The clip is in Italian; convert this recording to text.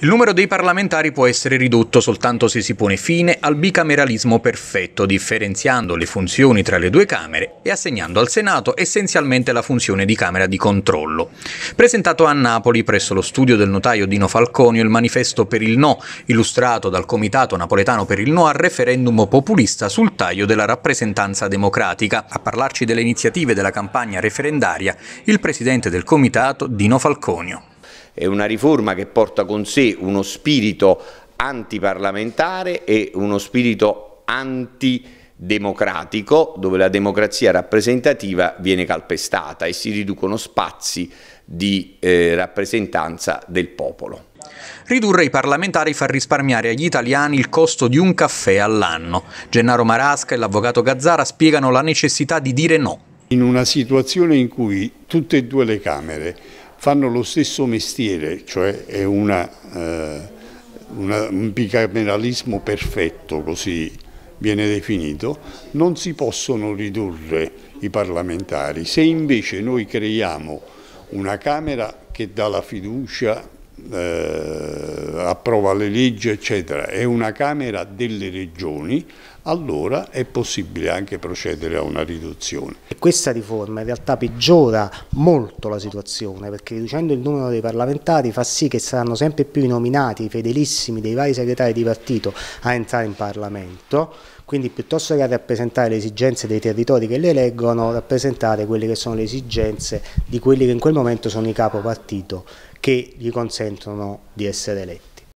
Il numero dei parlamentari può essere ridotto soltanto se si pone fine al bicameralismo perfetto, differenziando le funzioni tra le due Camere e assegnando al Senato essenzialmente la funzione di Camera di controllo. Presentato a Napoli presso lo studio del notaio Dino Falconio il manifesto per il no, illustrato dal Comitato Napoletano per il no al referendum populista sul taglio della rappresentanza democratica. A parlarci delle iniziative della campagna referendaria, il presidente del Comitato Dino Falconio è una riforma che porta con sé uno spirito antiparlamentare e uno spirito antidemocratico dove la democrazia rappresentativa viene calpestata e si riducono spazi di eh, rappresentanza del popolo. Ridurre i parlamentari fa risparmiare agli italiani il costo di un caffè all'anno. Gennaro Marasca e l'avvocato Gazzara spiegano la necessità di dire no. In una situazione in cui tutte e due le Camere fanno lo stesso mestiere, cioè è una, eh, una, un bicameralismo perfetto, così viene definito, non si possono ridurre i parlamentari. Se invece noi creiamo una Camera che dà la fiducia eh, approva le leggi eccetera, è una Camera delle regioni, allora è possibile anche procedere a una riduzione. Questa riforma in realtà peggiora molto la situazione perché riducendo il numero dei parlamentari fa sì che saranno sempre più i nominati, i fedelissimi dei vari segretari di partito a entrare in Parlamento, quindi piuttosto che rappresentare le esigenze dei territori che le eleggono, rappresentare quelle che sono le esigenze di quelli che in quel momento sono i capo partito che gli consentono di essere eletti.